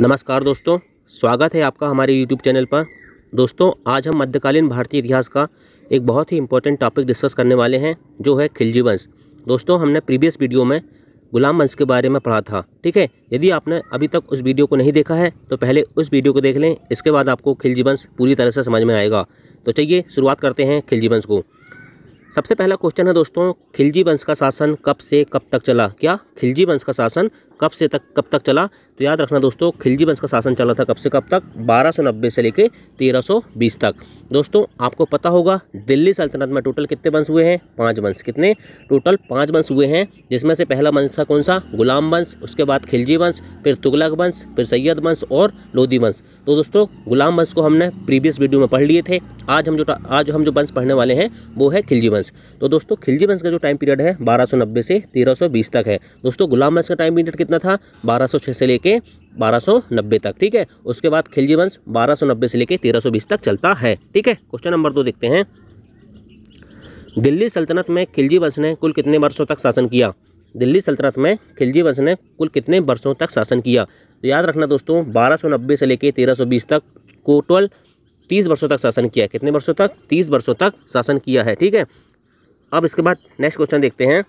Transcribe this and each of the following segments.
नमस्कार दोस्तों स्वागत है आपका हमारे यूट्यूब चैनल पर दोस्तों आज हम मध्यकालीन भारतीय इतिहास का एक बहुत ही इंपॉर्टेंट टॉपिक डिस्कस करने वाले हैं जो है खिलजी वंश दोस्तों हमने प्रीवियस वीडियो में गुलाम वंश के बारे में पढ़ा था ठीक है यदि आपने अभी तक उस वीडियो को नहीं देखा है तो पहले उस वीडियो को देख लें इसके बाद आपको खिलजी वंश पूरी तरह से समझ में आएगा तो चलिए शुरुआत करते हैं खिलजी वंश को सबसे पहला क्वेश्चन है दोस्तों खिलजी वंश का शासन कब से कब तक चला क्या खिलजी वंश का शासन कब से तक कब तक चला तो याद रखना दोस्तों खिलजी वंश का शासन चला था कब से कब तक 1290 से लेके 1320 तक दोस्तों आपको पता होगा दिल्ली सल्तनत में टोटल कितने वंश हुए हैं पाँच वंश कितने टोटल पाँच वंश हुए हैं जिसमें से पहला वंश था कौन सा गुलाम वंश उसके बाद खिलजी वंश फिर तुगलक वंश फिर सैयद वंश और लोधी वंश तो दोस्तों गुलाम वंश को हमने प्रीवियस वीडियो में पढ़ लिए थे आज हम जो आज हम जो वंश पढ़ने वाले हैं वो है खिलजी वंश तो दोस्तों खिलजी वंश का जो टाइम पीरियड है 1290 से 1320 तक है दोस्तों गुलाम वंश का टाइम पीरियड कितना था 1206 से लेके 1290 तक ठीक है उसके बाद खिलजी वंश बारह से लेकर तेरह तक चलता है ठीक है क्वेश्चन नंबर दो देखते हैं दिल्ली सल्तनत में खिलजी वंश ने कुल कितने वर्षों तक शासन किया दिल्ली सल्तनत में खिलजी वंश ने कुल कितने वर्षों तक शासन किया तो याद रखना दोस्तों बारह से लेकर तेरह तक को टोटल तीस वर्षों तक शासन किया कितने वर्षों तक तीस वर्षों तक शासन किया है ठीक है अब इसके बाद नेक्स्ट क्वेश्चन देखते हैं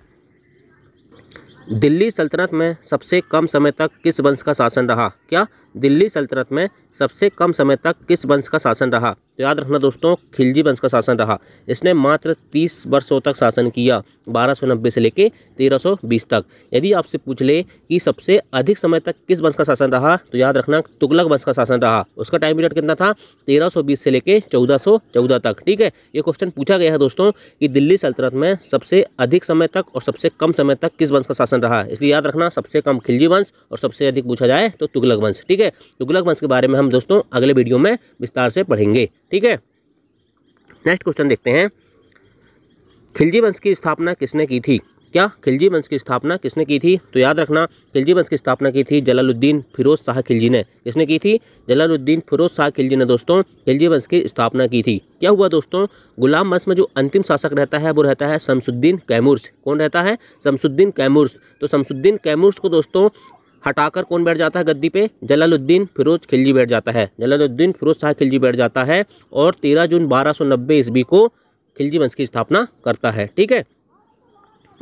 दिल्ली सल्तनत में सबसे कम समय तक किस वंश का शासन रहा क्या दिल्ली सल्तनत में सबसे कम समय तक किस वंश का शासन रहा तो याद रखना दोस्तों खिलजी वंश का शासन रहा इसने मात्र तीस वर्षों तक शासन किया बारह सौ नब्बे से लेके तेरह सौ बीस तक यदि आपसे पूछ ले कि सबसे अधिक समय तक किस वंश का शासन रहा तो याद रखना तुगलक वंश का शासन रहा उसका टाइम पीरियड कितना था तेरह सौ बीस से लेके चौदह सौ चौदह तक ठीक है ये क्वेश्चन पूछा गया है दोस्तों कि दिल्ली सल्तनत में सबसे अधिक समय तक और सबसे कम समय तक किस वंश का शासन रहा इसलिए याद रखना सबसे कम खिलजी वंश और सबसे अधिक पूछा जाए तो तुगलक वंश ठीक है तुगलक वंश के बारे में हम हम दोस्तों अगले वीडियो में विस्तार से पढ़ेंगे ठीक है नेक्स्ट क्वेश्चन देखते हैं खिलजी वंश की स्थापना किसने की थी क्या खिलजी वंश की स्थापना किसने की थी तो याद रखना खिलजी वंश की स्थापना की थी जलालुद्दीन फिरोज शाह खिलजी ने किसने की थी जलालुद्दीन फिरोज शाह खिलजी ने दोस्तों खिलजी वंश की स्थापना की थी क्या हुआ दोस्तों गुलाम वंश में जो अंतिम शासक रहता है वो रहता है शमसुद्दीन कैमूर्स कौन रहता है शमसुद्दीन कैमूर्स तो शमसुद्दीन कैमूर्स को दोस्तों हटाकर कौन बैठ जाता है गद्दी पे जलालुद्दीन फिरोज खिलजी बैठ जाता है जलालुद्दीन फिरोज शाह खिलजी बैठ जाता है और तेरह जून बारह सौ नब्बे ईस्वी को खिलजी वंश की स्थापना करता है ठीक है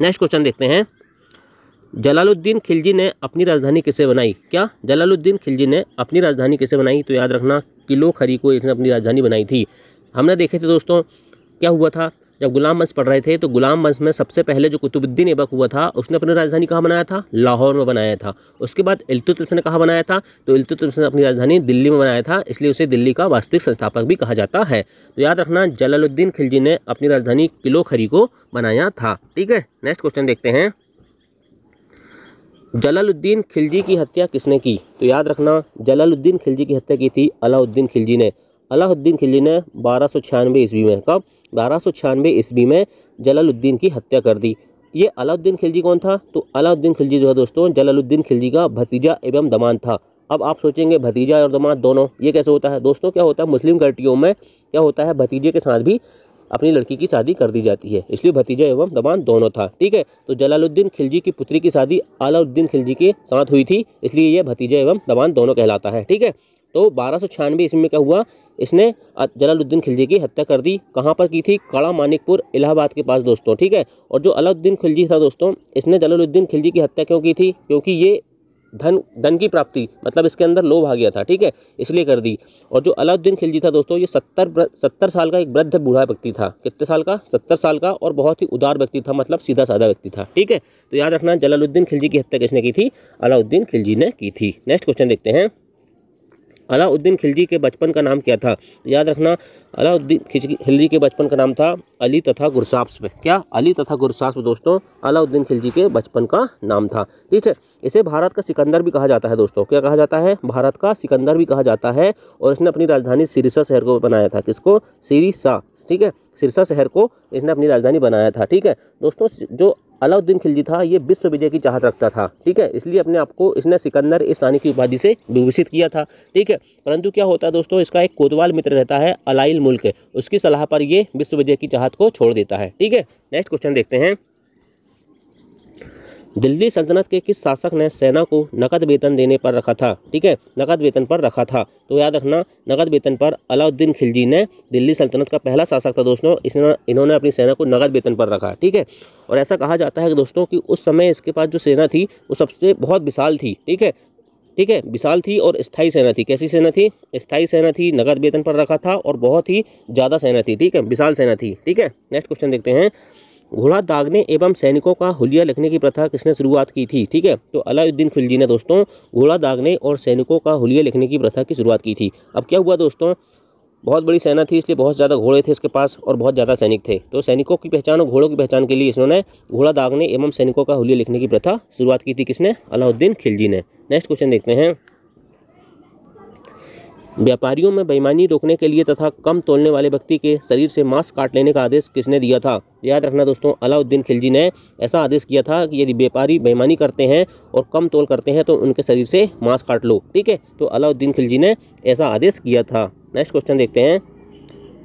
नेक्स्ट क्वेश्चन देखते हैं जलालुद्दीन खिलजी ने अपनी राजधानी किसे बनाई क्या जलालुद्दीन खिलजी ने अपनी राजधानी किसे बनाई तो याद रखना किलो खरी को इसने अपनी राजधानी बनाई थी हमने देखे थे दोस्तों क्या हुआ था जब गुलाम वंश पढ़ रहे थे तो गुलाम वंश में सबसे पहले जो कुतुबुद्दीन ऐबक हुआ था उसने अपनी राजधानी कहाँ बनाया था लाहौर में बनाया था उसके बाद इल्तुतमिश ने कहाँ बनाया था तो इल्तुतमिश ने अपनी राजधानी दिल्ली में बनाया था इसलिए उसे दिल्ली का वास्तविक संस्थापक भी कहा जाता है तो याद रखना जलालुद्दीन खिलजी ने अपनी राजधानी किलो खरी को बनाया था ठीक है नेक्स्ट क्वेश्चन देखते हैं जलालुद्दीन खिलजी की हत्या किसने की तो याद रखना जलालुद्दीन खिलजी की हत्या की थी अलाउद्दीन खिलजी ने अलाउद्दीन खिलजी ने बारह सौ छियानवे ईस्वी में कब बारह सौ छियानवे ईस्वी में जलालुद्दीन की हत्या कर दी ये अलाउद्दीन खिलजी कौन था तो अलाउद्दीन खिलजी जो है दोस्तों जलालुद्दीन खिलजी का भतीजा एवं दमान था अब आप सोचेंगे भतीजा और दमान दोनों ये कैसे होता है दोस्तों क्या होता है मुस्लिम कंट्रियों में क्या होता है भतीजे के साथ भी अपनी लड़की की शादी कर दी जाती है इसलिए भतीजा एवं दमान दोनों था ठीक है तो जलालुद्दीन खिलजी की पुत्री की शादी अलाउद्दीन खिलजी के साथ हुई थी इसलिए यह भतीजा एवं दमान दोनों कहलाता है ठीक है तो बारह सौ छियानवे ईस्वी में क्या हुआ इसने जलालुद्दीन खिलजी की हत्या कर दी कहाँ पर की थी काड़ा मानिकपुर इलाहाबाद के पास दोस्तों ठीक है और जो अलाउद्दीन खिलजी था दोस्तों इसने जलालुद्दीन खिलजी की हत्या क्यों की थी क्योंकि ये धन धन की प्राप्ति मतलब इसके अंदर लोभ आ गया था ठीक है इसलिए कर दी और जो अलाउद्दीन खिलजी था दोस्तों ये सत्तर सत्तर साल का एक वृद्ध बूढ़ा व्यक्ति था कितने साल का सत्तर साल का और बहुत ही उदार व्यक्ति था मतलब सीधा साधा व्यक्ति था ठीक है तो याद रखना जलालुद्दीन खिलजी की हत्या किसने की थी अलाउद्दीन खिलजी ने की थी नेक्स्ट क्वेश्चन देखते हैं अलाउद्दीन खिलजी के बचपन का नाम क्या था याद रखना अलाउद्दीन खिलजी के बचपन का नाम था अली तथा गुरसाप्स में क्या अली तथा गुरसाप्स दोस्तों अलाउद्दीन खिलजी के बचपन का नाम था ठीक है इसे भारत का सिकंदर भी कहा जाता है दोस्तों क्या कहा जाता है भारत का सिकंदर भी कहा जाता है और इसने अपनी राजधानी सिरसा शहर को बनाया था किसको सिरिसा ठीक है सिरसा शहर को इसने अपनी राजधानी बनाया था ठीक है दोस्तों जो अलाउद्दीन खिलजी था ये विश्व विजय की चाहत रखता था ठीक है इसलिए अपने आप को इसने सिकंदर इस सानी की उपाधि से विभूषित किया था ठीक है परंतु क्या होता है दोस्तों इसका एक कोतवाल मित्र रहता है अलाइल मुल्क उसकी सलाह पर ये विश्व विजय की चाहत को छोड़ देता है ठीक है नेक्स्ट क्वेश्चन देखते हैं दिल्ली सल्तनत के किस शासक ने सेना को नकद वेतन देने पर रखा था ठीक है नकद वेतन पर रखा था तो याद रखना नकद वेतन पर अलाउद्दीन खिलजी ने दिल्ली सल्तनत का पहला शासक था दोस्तों इसने इन्होंने अपनी सेना को नकद वेतन पर रखा ठीक है और ऐसा कहा जाता है कि दोस्तों कि उस समय इसके पास जो सेना थी वो सबसे बहुत विशाल थी ठीक है ठीक है विशाल थी और स्थाई सेना थी कैसी सेना थी स्थाई सेना थी नकद वेतन पर रखा था और बहुत ही ज़्यादा सेना थी ठीक है विशाल सेना थी ठीक है नेक्स्ट क्वेश्चन देखते हैं घोड़ा दागने एवं सैनिकों का हुलिया लिखने की प्रथा किसने शुरुआत की थी ठीक है तो अलाउद्दीन खिलजी ने दोस्तों घोड़ा दागने और सैनिकों का हुलिया लिखने की प्रथा की शुरुआत की थी अब क्या हुआ दोस्तों बहुत बड़ी सेना थी इसलिए बहुत ज़्यादा घोड़े थे इसके पास और बहुत ज़्यादा सैनिक थे तो सैनिकों की पहचान और घोड़ों की पहचान के लिए इन्होंने घोड़ा दागने एवं सैनिकों का हुलिया लिखने की प्रथा शुरुआत की थी किसने अलाउद्दीन खिलजी ने नेक्स्ट क्वेश्चन देखते हैं व्यापारियों में बेईमानी रोकने के लिए तथा कम तोलने वाले व्यक्ति के शरीर से मांस काट लेने का आदेश किसने दिया था याद रखना दोस्तों अलाउद्दीन खिलजी ने ऐसा आदेश किया था कि यदि व्यापारी बेईमानी करते हैं और कम तोल करते हैं तो उनके शरीर से मांस काट लो ठीक है तो अलाउद्दीन खिलजी ने ऐसा आदेश किया था नेक्स्ट क्वेश्चन देखते हैं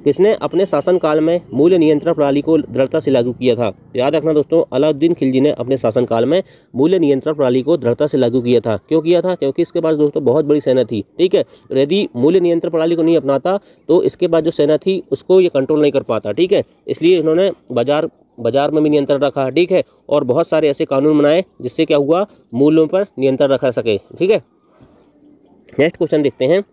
किसने अपने शासनकाल में मूल्य नियंत्रण प्रणाली को दृढ़ता से लागू किया था याद रखना दोस्तों अलाउद्दीन खिलजी ने अपने शासनकाल में मूल्य नियंत्रण प्रणाली को दृढ़ता से लागू किया था क्यों किया था क्योंकि इसके पास दोस्तों बहुत बड़ी सेना थी ठीक है यदि मूल्य नियंत्रण प्रणाली को नहीं अपनाता तो इसके पास जो सेना थी उसको ये कंट्रोल नहीं कर पाता ठीक है इसलिए इन्होंने बाजार बाजार में भी नियंत्रण रखा ठीक है और बहुत सारे ऐसे कानून बनाए जिससे क्या हुआ मूल्यों पर नियंत्रण रखा सके ठीक है नेक्स्ट क्वेश्चन देखते हैं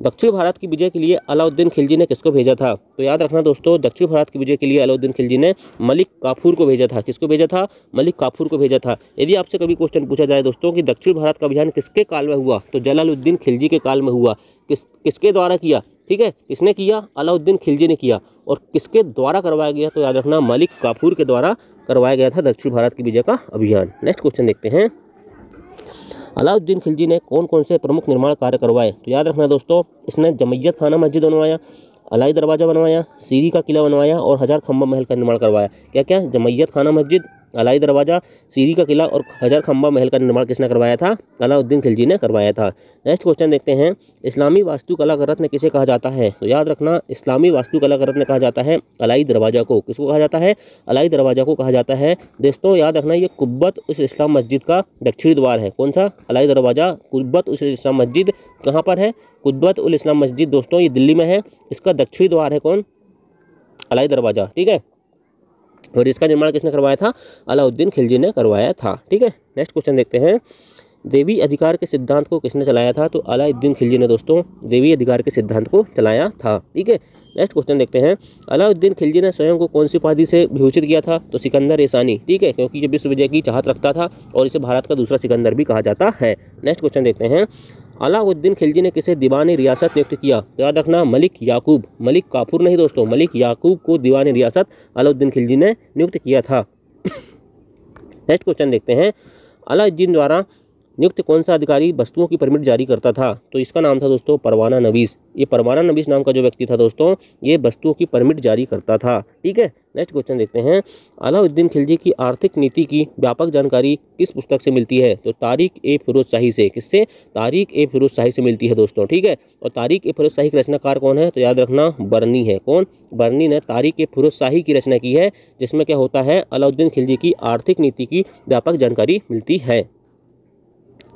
दक्षिण भारत की विजय के लिए अलाउद्दीन खिलजी ने किसको भेजा था तो याद रखना दोस्तों दक्षिण भारत की विजय के लिए अलाउद्दीन खिलजी ने मलिक काफूर को भेजा था किसको भेजा था मलिक काफूर को भेजा था यदि आपसे कभी क्वेश्चन पूछा जाए दोस्तों कि दक्षिण भारत का अभियान किसके काल में हुआ तो जलालुद्दीन खिलजी के काल में हुआ किस किसके द्वारा किया ठीक है किसने किया अलाउद्दीन खिलजी ने किया और किसके द्वारा करवाया गया तो याद रखना मलिक काफूर के द्वारा करवाया गया था दक्षिण भारत की विजय का अभियान नेक्स्ट क्वेश्चन देखते हैं अलाउद्दीन खिलजी ने कौन कौन से प्रमुख निर्माण कार्य करवाए तो याद रखना दोस्तों इसने जमैयत खाना मस्जिद बनवाया अलाई दरवाज़ा बनवाया सीरी का किला बनवाया और हज़ार खम्बा महल का निर्माण करवाया क्या क्या जमैयत खाना मस्जिद अलाई दरवाज़ा सीरी का किला और हजर खम्बा महल का निर्माण किसने करवाया था अलाउद्दीन खिलजी ने करवाया था नेक्स्ट क्वेश्चन देखते हैं इस्लामी वास्तुकला का रत्न किसे कहा जाता है तो याद रखना इस्लामी वास्तुकला का रत्न कहा जाता है अलाई दरवाज़ा को किसको कहा जाता है अलाई दरवाज़ा को कहा जाता है दोस्तों याद रखना ये कुब्बत उस इस्लाम मस्जिद का दक्षिणी द्वार है कौन सा अलाई दरवाज़ा कुब्बत उस इस्लाम मस्जिद कहाँ पर है कुब्बत उल इस्लाम मस्जिद दोस्तों ये दिल्ली में है इसका दक्षिणी द्वार है कौन अलाई दरवाज़ा ठीक है और इसका निर्माण किसने करवाया था अलाउद्दीन खिलजी ने करवाया था ठीक है नेक्स्ट क्वेश्चन देखते हैं देवी अधिकार के सिद्धांत को किसने चलाया था तो अलाउद्दीन खिलजी ने दोस्तों देवी अधिकार के सिद्धांत को चलाया था ठीक है नेक्स्ट क्वेश्चन देखते हैं अलाउद्दीन खिलजी ने स्वयं को कौन सी उपाधि से विभूषित किया था तो सिकंदर ईसानी ठीक है क्योंकि ये विश्वविजय की चाहत रखता था और इसे भारत का दूसरा सिकंदर भी कहा जाता है नेक्स्ट क्वेश्चन देखते हैं अलाउद्दीन खिलजी ने किसे दीवानी रियासत नियुक्त किया याद रखना मलिक याकूब मलिक काफूर नहीं दोस्तों मलिक याकूब को दीवानी रियासत अलाउद्दीन खिलजी ने नियुक्त किया था नेक्स्ट क्वेश्चन देखते हैं अलाउद्दीन द्वारा नियुक्त कौन सा अधिकारी वस्तुओं की परमिट जारी करता था तो इसका नाम था दोस्तों परवाना नबीस ये परवाना नबीस नाम का जो व्यक्ति था दोस्तों ये वस्तुओं की परमिट जारी करता था ठीक है नेक्स्ट क्वेश्चन देखते हैं अलाउद्दीन खिलजी की आर्थिक नीति की व्यापक जानकारी किस पुस्तक से मिलती है तो तारिक ए फिरोज शाही से किससे तारिक ए फिरोज शाही से मिलती है दोस्तों ठीक है और तारिक ए फिरोज शाही की रचनाकार कौन है तो याद रखना बर्नी है कौन बर्नी ने तारिक ए फिरोज शाही की रचना की है जिसमें क्या होता है अलाउद्दीन खिलजी की आर्थिक नीति की व्यापक जानकारी मिलती है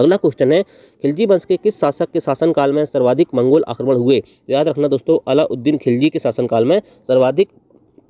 अगला क्वेश्चन है खिलजी वंश के किस शासक के शासनकाल में सर्वाधिक मंगोल आक्रमण हुए याद रखना दोस्तों अलाउद्दीन खिलजी के शासनकाल में सर्वाधिक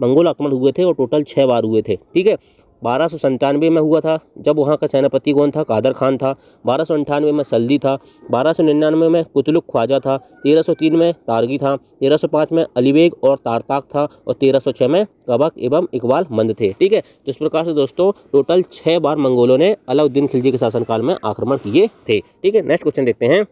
मंगोल आक्रमण हुए थे और टोटल छः बार हुए थे ठीक है बारह सौ संतानवे में हुआ था जब वहाँ का सेनापति कौन था कादर खान था बारह सौ अंठानवे में सल्दी था बारह सौ निन्यानवे में कुतलुक ख्वाजा था तेरह सौ तीन में तारगी था तेरह सौ पाँच में अलीबेग और तारताक था और तेरह सौ छः में कबक एवं इकबाल मंद थे ठीक है तो इस प्रकार से दोस्तों टोटल छः बार मंगोलों ने अलाउद्दीन खिलजी के शासनकाल में आक्रमण किए थे ठीक है नेक्स्ट क्वेश्चन देखते हैं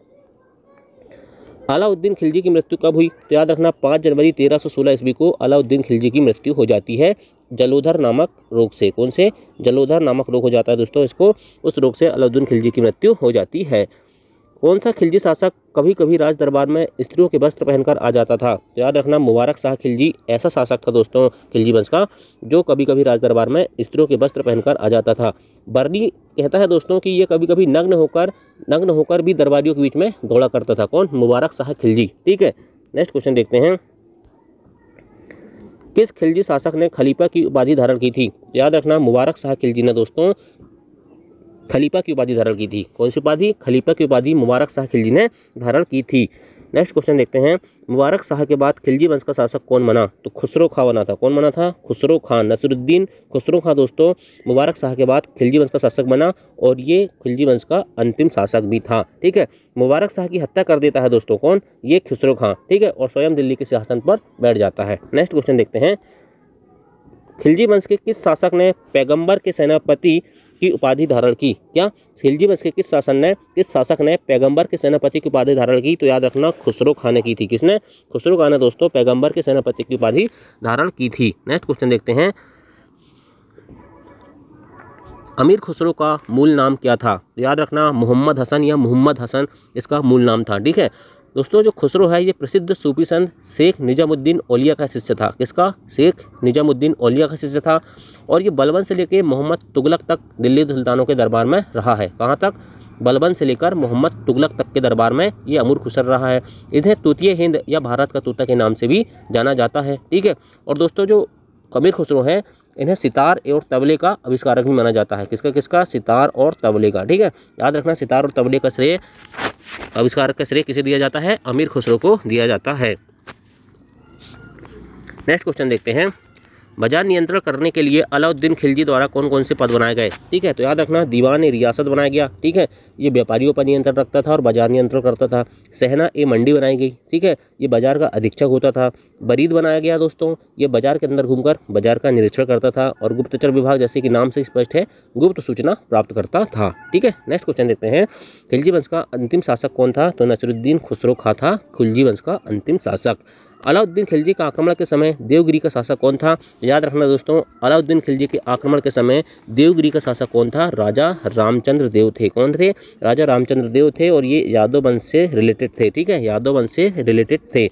अलाउद्दीन खिलजी की मृत्यु कब हुई तो याद रखना पाँच जनवरी तेरह सौ सोलह ईस्वी को अलाउद्दीन खिलजी की मृत्यु हो जाती है जलोधर नामक रोग से कौन से जलोधर नामक रोग हो जाता है दोस्तों इसको उस रोग से अलाउद्दीन खिलजी की मृत्यु हो जाती है कौन सा खिलजी शासक कभी कभी राज दरबार में स्त्रियों के वस्त्र पहनकर आ जाता था तो याद रखना मुबारक शाह खिलजी ऐसा शासक था दोस्तों खिलजी वंश का जो कभी कभी राज दरबार में स्त्रियों के वस्त्र पहनकर आ जाता था बर्नी कहता है दोस्तों कि ये कभी कभी नग्न होकर नग्न होकर भी दरबारियों के बीच में दौड़ा करता था कौन मुबारक शाह खिलजी ठीक है नेक्स्ट क्वेश्चन देखते हैं किस खिलजी शासक ने खलीफा की उपाधि धारण की थी याद रखना मुबारक शाह खिलजी ने दोस्तों खलीफा की उपाधि धारण की थी कौन सी उपाधि खलीफा की उपाधि मुबारक शाह खिलजी ने धारण की थी नेक्स्ट क्वेश्चन देखते हैं मुबारक शाह के बाद खिलजी वंश का शासक कौन बना तो खुसरो खां बना था कौन बना था खुसरो खां नसरुद्दीन खुसरो खां दोस्तों मुबारक शाह के बाद खिलजी वंश का शासक बना और ये खिलजी वंश का अंतिम शासक भी था ठीक है मुबारक शाह की हत्या कर देता है दोस्तों कौन ये खुसरो खां ठीक है और स्वयं दिल्ली के सिंहासन पर बैठ जाता है नेक्स्ट क्वेश्चन देखते हैं खिलजी वंश के किस शासक ने पैगंबर के सेनापति की उपाधि धारण की क्या खिलजी वंश के किस शासन ने किस शासक ने पैगंबर के सेनापति की उपाधि धारण की तो याद रखना खुसरो खाने की थी किसने खुसरो खाने दोस्तों पैगंबर के सेनापति की उपाधि धारण की थी नेक्स्ट क्वेश्चन देखते हैं अमीर खुसरो का मूल नाम क्या था तो याद रखना मोहम्मद हसन या मोहम्मद हसन इसका मूल नाम था ठीक है दोस्तों जो खुसरो है ये प्रसिद्ध सूफी संत शेख निजामुद्दीन ओलिया का शिष्य था किसका शेख निजामुद्दीन ओलिया का शिष्य था और ये बलबन से लेकर मोहम्मद तुगलक तक दिल्ली सुल्तानों के दरबार में रहा है कहाँ तक बलबन से लेकर मोहम्मद तुगलक तक के दरबार में ये अमूर खुसर रहा है इन्हें तूतीय हिंद या भारत का तूता के नाम से भी जाना जाता है ठीक है और दोस्तों जो कबीर खुसरो हैं इन्हें सितार और तबले का आविष्कारक भी माना जाता है किसका किसका सितार और तबले का ठीक है याद रखना सितार और तबले का श्रेय आविष्कार का श्रेय किसे दिया जाता है अमीर खुसरो को दिया जाता है नेक्स्ट क्वेश्चन देखते हैं बाजार नियंत्रण करने के लिए अलाउद्दीन खिलजी द्वारा कौन कौन से पद बनाए गए ठीक है तो याद रखना दीवान ए रियासत बनाया गया ठीक है ये व्यापारियों पर नियंत्रण रखता था और बाजार नियंत्रण करता था सहना ए मंडी बनाई गई ठीक है ये बाजार का अधीक्षक होता था बरीद बनाया गया दोस्तों ये बाजार के अंदर घूमकर बाजार का निरीक्षण करता था और गुप्तचर विभाग जैसे कि नाम से स्पष्ट है गुप्त सूचना प्राप्त करता था ठीक है नेक्स्ट क्वेश्चन देखते हैं खिलजी वंश का अंतिम शासक कौन था तो नसरुद्दीन खुसरो खा था खिलजी वंश का अंतिम शासक अलाउद्दीन खिलजी का आक्रमण के समय देवगिरी का शासक कौन था याद रखना दोस्तों अलाउद्दीन खिलजी के आक्रमण के समय देवगिरी का शासक कौन था राजा रामचंद्र देव थे कौन थे राजा रामचंद्र देव थे और ये यादव वंश से रिलेटेड थे ठीक है यादव वंश से रिलेटेड थे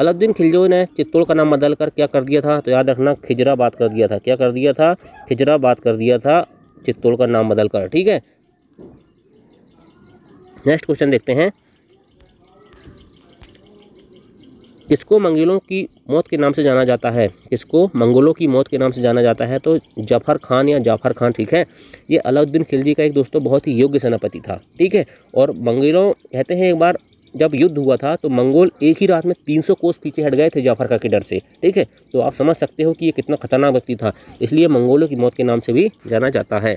अलाउद्दीन खिलजो ने चित्तौड़ का नाम बदल कर क्या कर दिया था तो याद रखना खिजरा बात कर दिया था क्या कर दिया था खिजरा बात कर दिया था चित्तौड़ का नाम बदल कर ठीक है नेक्स्ट क्वेश्चन देखते हैं किसको मंगलों की मौत के नाम से जाना जाता है किसको मंगलों की मौत के नाम से जाना जाता है तो जफर खान या जाफर खान ठीक है ये अलाउद्दीन खिलजी का एक दोस्तों बहुत ही योग्य सेनापति था ठीक है और मंगलों कहते हैं एक बार जब युद्ध हुआ था तो मंगोल एक ही रात में 300 कोस पीछे हट गए थे जाफर का के डर से ठीक है तो आप समझ सकते हो कि ये कितना खतरनाक व्यक्ति था इसलिए मंगोलों की मौत के नाम से भी जाना जाता है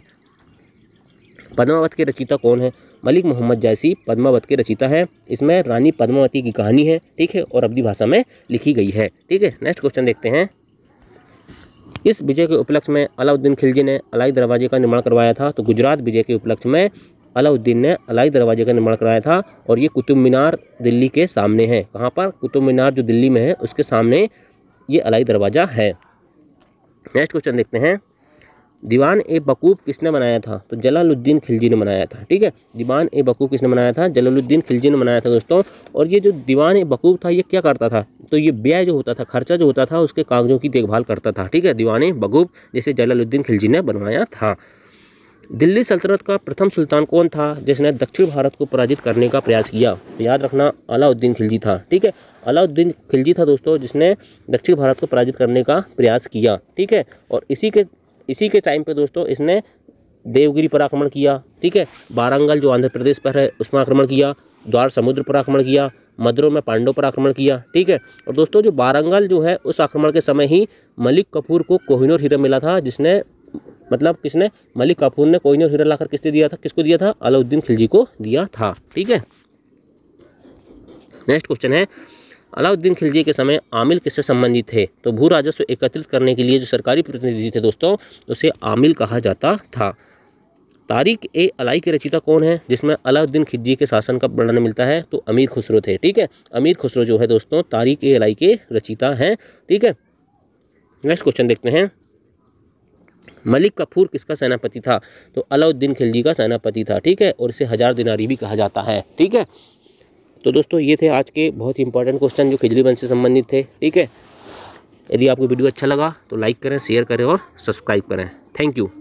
पद्मावत के रचिता कौन है मलिक मोहम्मद जैसी पद्मावत के रचिता है इसमें रानी पद्मावती की कहानी है ठीक है और अपनी भाषा में लिखी गई है ठीक है नेक्स्ट क्वेश्चन देखते हैं इस विजय के उपलक्ष्य में अलाउद्दीन खिलजी ने अलाई दरवाजे का निर्माण करवाया था तो गुजरात विजय के उपलक्ष्य में अलाउद्दीन ने अलाई दरवाजे का निर्माण कराया था और ये कुतुब मीनार दिल्ली के सामने है कहाँ पर कुतुब मीनार जो दिल्ली में है उसके सामने ये अलाई दरवाज़ा है नेक्स्ट क्वेश्चन देखते हैं दीवान ए बकूब किसने बनाया था तो जलालुद्दीन खिलजी ने बनाया था ठीक है दीवान ए बकूब किसने बनाया था जलालुद्दीन खिलजी ने बनाया था दोस्तों और ये जो दीवान ए बकूब था ये क्या करता था तो ये ब्याह जो होता था खर्चा जो होता था उसके कागजों की देखभाल करता था ठीक है दीवान ए बकूब जैसे जलालुद्दीन खिलजी ने बनवाया था दिल्ली सल्तनत का प्रथम सुल्तान कौन था जिसने दक्षिण भारत को पराजित करने का प्रयास किया याद रखना अलाउद्दीन खिलजी था ठीक है अलाउद्दीन खिलजी था दोस्तों जिसने दक्षिण भारत को पराजित करने का प्रयास किया ठीक है और इसी के इसी के टाइम पे दोस्तों इसने देवगिरी पर आक्रमण किया ठीक है वारंगल जो आंध्र प्रदेश पर है उसमें आक्रमण किया द्वार समुद्र पर आक्रमण किया मदुरों में पांडव पर आक्रमण किया ठीक है और दोस्तों जो वारंगल जो है उस आक्रमण के समय ही मलिक कपूर को कोहिनूर हीरा मिला था जिसने मतलब किसने मलिक काफूर ने कोई हीरा लाकर किसने दिया था किसको दिया था अलाउद्दीन खिलजी को दिया था ठीक है नेक्स्ट क्वेश्चन है अलाउद्दीन खिलजी के समय आमिल किससे संबंधित थे तो भू राजस्व एकत्रित करने के लिए जो सरकारी प्रतिनिधि थे दोस्तों उसे आमिल कहा जाता था तारीख ए अलाई के रचिता कौन है जिसमें अलाउद्दीन खिलजी के शासन का वर्णन मिलता है तो अमीर खुसरो थे ठीक है अमीर खुसरो जो है दोस्तों तारीख ए अलाई के रचिता हैं ठीक है नेक्स्ट क्वेश्चन देखते हैं मलिक कपूर किसका सेनापति था तो अलाउद्दीन खिलजी का सेनापति था ठीक है और इसे हजार दिनारी भी कहा जाता है ठीक है तो दोस्तों ये थे आज के बहुत ही इंपॉर्टेंट क्वेश्चन जो खिजली वंश से संबंधित थे ठीक है यदि आपको वीडियो अच्छा लगा तो लाइक करें शेयर करें और सब्सक्राइब करें थैंक यू